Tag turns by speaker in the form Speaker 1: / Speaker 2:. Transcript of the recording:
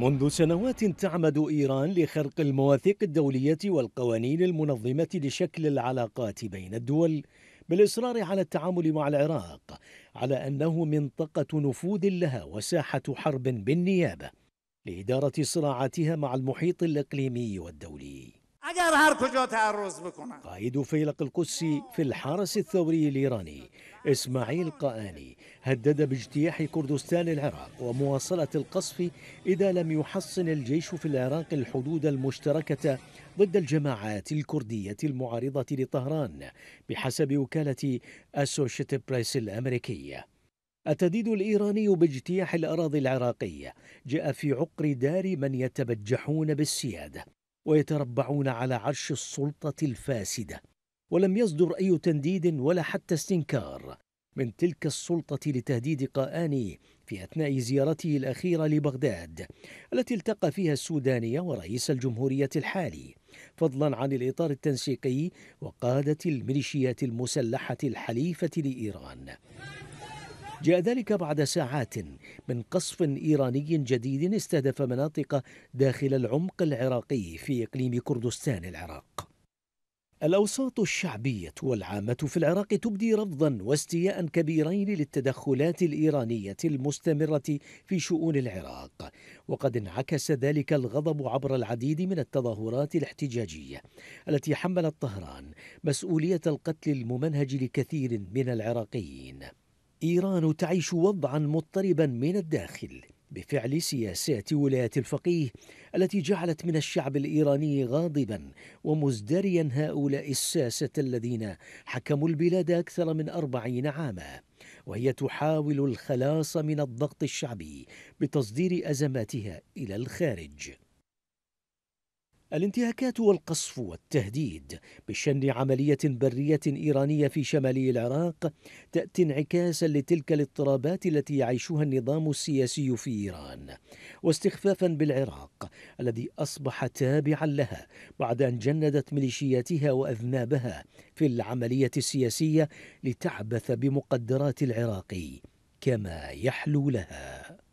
Speaker 1: منذ سنوات تعمد إيران لخرق المواثيق الدولية والقوانين المنظمة لشكل العلاقات بين الدول بالإصرار على التعامل مع العراق على أنه منطقة نفوذ لها وساحة حرب بالنيابة لإدارة صراعاتها مع المحيط الإقليمي والدولي اگر هر کجا تعرض بکنن قائد فيلق القدسي في الحرس الثوري الإيراني إسماعيل قآني هدد باجتياح كردستان العراق ومواصلة القصف إذا لم يحصن الجيش في العراق الحدود المشتركة ضد الجماعات الكردية المعارضة لطهران بحسب وكالة اسوشيت بريس الأمريكية التهديد الإيراني باجتياح الأراضي العراقية جاء في عقر دار من يتبجحون بالسيادة ويتربعون على عرش السلطة الفاسدة ولم يصدر أي تنديد ولا حتى استنكار من تلك السلطة لتهديد قاآني في أثناء زيارته الأخيرة لبغداد التي التقى فيها السودانية ورئيس الجمهورية الحالي فضلا عن الإطار التنسيقي وقادة الميليشيات المسلحة الحليفة لإيران جاء ذلك بعد ساعات من قصف إيراني جديد استهدف مناطق داخل العمق العراقي في إقليم كردستان العراق الأوساط الشعبية والعامة في العراق تبدي رفضا واستياء كبيرين للتدخلات الإيرانية المستمرة في شؤون العراق وقد انعكس ذلك الغضب عبر العديد من التظاهرات الاحتجاجية التي حملت طهران مسؤولية القتل الممنهج لكثير من العراقيين إيران تعيش وضعا مضطربا من الداخل بفعل سياسات ولاية الفقيه التي جعلت من الشعب الإيراني غاضبا ومزدريا هؤلاء الساسة الذين حكموا البلاد أكثر من أربعين عاما وهي تحاول الخلاص من الضغط الشعبي بتصدير أزماتها إلى الخارج الانتهاكات والقصف والتهديد بشن عملية برية إيرانية في شمال العراق تأتي انعكاسا لتلك الاضطرابات التي يعيشها النظام السياسي في إيران واستخفافا بالعراق الذي أصبح تابعا لها بعد أن جندت ميليشياتها وأذنابها في العملية السياسية لتعبث بمقدرات العراقي كما يحلو لها